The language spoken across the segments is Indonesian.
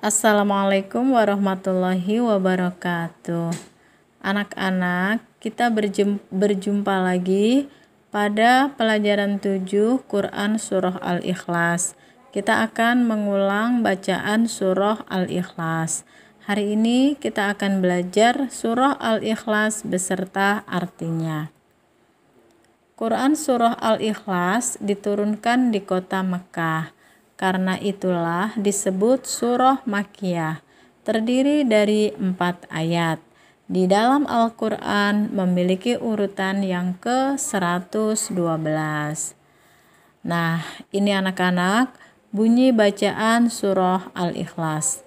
Assalamualaikum warahmatullahi wabarakatuh. Anak-anak, kita berjumpa lagi pada pelajaran 7 Quran Surah Al-Ikhlas. Kita akan mengulang bacaan Surah Al-Ikhlas. Hari ini kita akan belajar Surah Al-Ikhlas beserta artinya. Quran Surah Al-Ikhlas diturunkan di kota Mekah karena itulah disebut surah makiyah, terdiri dari empat ayat. Di dalam Al-Quran memiliki urutan yang ke-112. Nah, ini anak-anak bunyi bacaan surah Al-Ikhlas.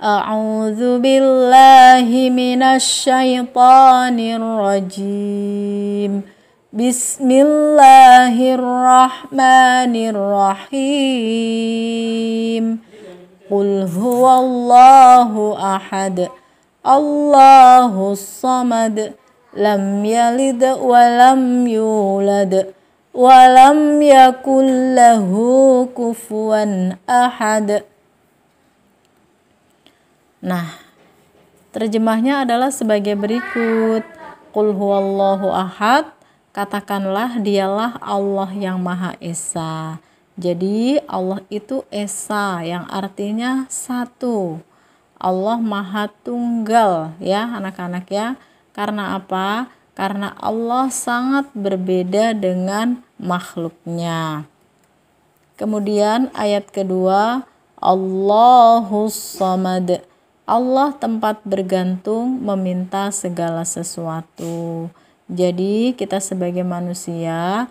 A'udzu billahi minasy syaithanir rajim. Bismillahirrahmanirrahim. Qul huwallahu ahad. Allahu samad. Lam yalid wa lam yulad wa lam yakul lahu kufuwan ahad. Nah, terjemahnya adalah sebagai berikut. Qul huwallahu ahad Katakanlah dialah Allah yang Maha Esa. Jadi Allah itu Esa yang artinya satu. Allah Maha Tunggal ya anak-anak ya. Karena apa? Karena Allah sangat berbeda dengan makhluknya. Kemudian ayat kedua, Allahus Samad. Allah tempat bergantung meminta segala sesuatu. Jadi kita sebagai manusia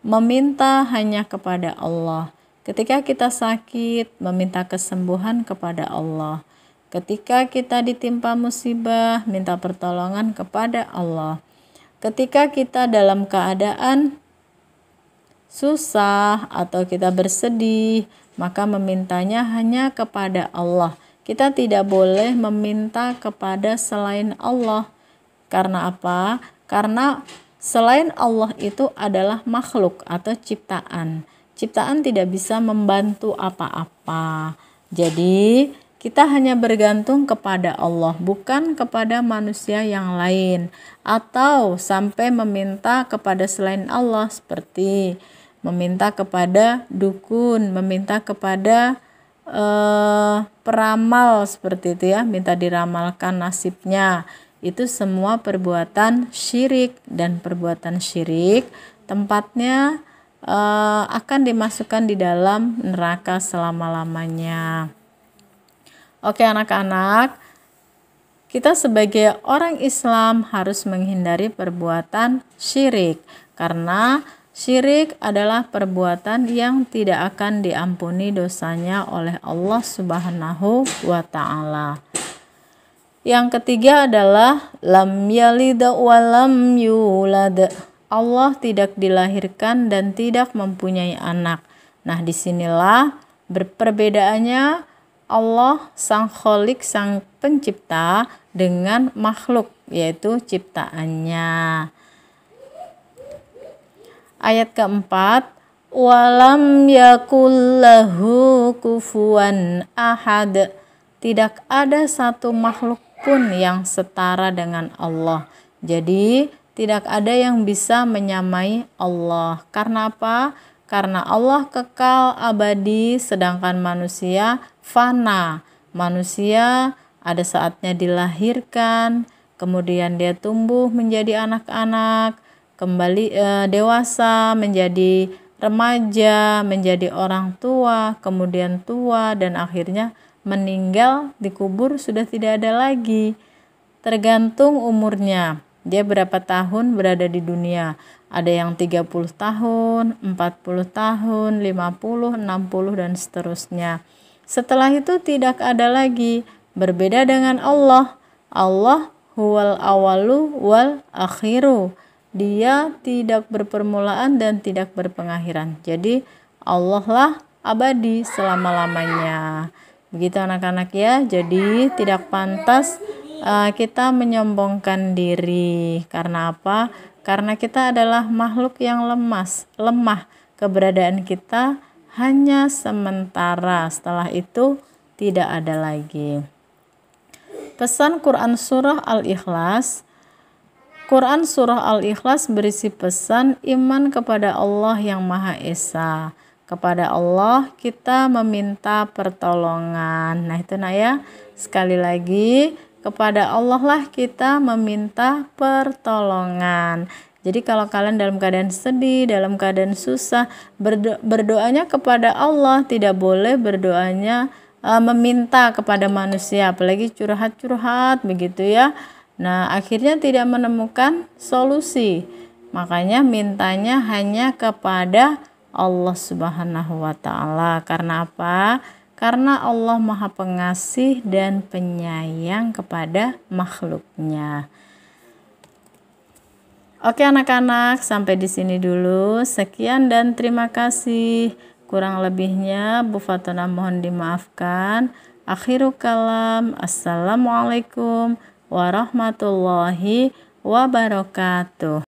meminta hanya kepada Allah. Ketika kita sakit, meminta kesembuhan kepada Allah. Ketika kita ditimpa musibah, minta pertolongan kepada Allah. Ketika kita dalam keadaan susah atau kita bersedih, maka memintanya hanya kepada Allah. Kita tidak boleh meminta kepada selain Allah. Karena apa? Karena selain Allah itu adalah makhluk atau ciptaan. Ciptaan tidak bisa membantu apa-apa. Jadi, kita hanya bergantung kepada Allah, bukan kepada manusia yang lain, atau sampai meminta kepada selain Allah, seperti meminta kepada dukun, meminta kepada eh, peramal, seperti itu ya, minta diramalkan nasibnya itu semua perbuatan syirik dan perbuatan syirik tempatnya e, akan dimasukkan di dalam neraka selama-lamanya. Oke anak-anak, kita sebagai orang Islam harus menghindari perbuatan syirik karena syirik adalah perbuatan yang tidak akan diampuni dosanya oleh Allah Subhanahu wa taala. Yang ketiga adalah lam yalida wa lam yulada. Allah tidak dilahirkan dan tidak mempunyai anak. Nah, disinilah berperbedaannya Allah sang kholik sang pencipta dengan makhluk yaitu ciptaannya. Ayat keempat walam yakullahu kufuan ahad. Tidak ada satu makhluk pun yang setara dengan Allah. Jadi, tidak ada yang bisa menyamai Allah. Karena apa? Karena Allah kekal abadi, sedangkan manusia fana. Manusia ada saatnya dilahirkan, kemudian dia tumbuh menjadi anak-anak, kembali e, dewasa, menjadi remaja, menjadi orang tua, kemudian tua, dan akhirnya meninggal dikubur sudah tidak ada lagi. Tergantung umurnya, dia berapa tahun berada di dunia. Ada yang 30 tahun, 40 tahun, 50, 60 dan seterusnya. Setelah itu tidak ada lagi. Berbeda dengan Allah. Allah huwal awalu wal akhiru. Dia tidak berpermulaan dan tidak berpengakhiran. Jadi Allah lah abadi selama-lamanya. Begitu anak-anak ya. Jadi tidak pantas uh, kita menyombongkan diri. Karena apa? Karena kita adalah makhluk yang lemas, lemah. Keberadaan kita hanya sementara. Setelah itu tidak ada lagi. Pesan Quran surah Al-Ikhlas Quran Surah Al-Ikhlas berisi pesan iman kepada Allah yang Maha Esa kepada Allah kita meminta pertolongan. Nah, itu Nak ya. Sekali lagi, kepada Allah lah kita meminta pertolongan. Jadi kalau kalian dalam keadaan sedih, dalam keadaan susah, berdo berdoanya kepada Allah, tidak boleh berdoanya e, meminta kepada manusia, apalagi curhat-curhat begitu ya. Nah, akhirnya tidak menemukan solusi. Makanya mintanya hanya kepada Allah Subhanahu wa taala. Karena apa? Karena Allah Maha Pengasih dan Penyayang kepada makhluknya. Oke anak-anak, sampai di sini dulu. Sekian dan terima kasih. Kurang lebihnya Bu Fatona mohon dimaafkan. Akhirul kalam. Assalamualaikum warahmatullahi wabarakatuh.